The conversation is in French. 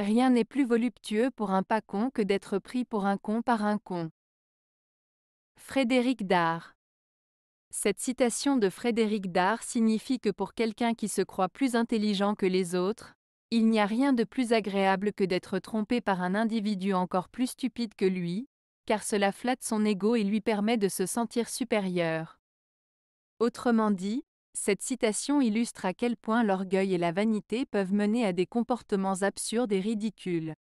Rien n'est plus voluptueux pour un con que d'être pris pour un con par un con. Frédéric Dard Cette citation de Frédéric Dard signifie que pour quelqu'un qui se croit plus intelligent que les autres, il n'y a rien de plus agréable que d'être trompé par un individu encore plus stupide que lui, car cela flatte son ego et lui permet de se sentir supérieur. Autrement dit, cette citation illustre à quel point l'orgueil et la vanité peuvent mener à des comportements absurdes et ridicules.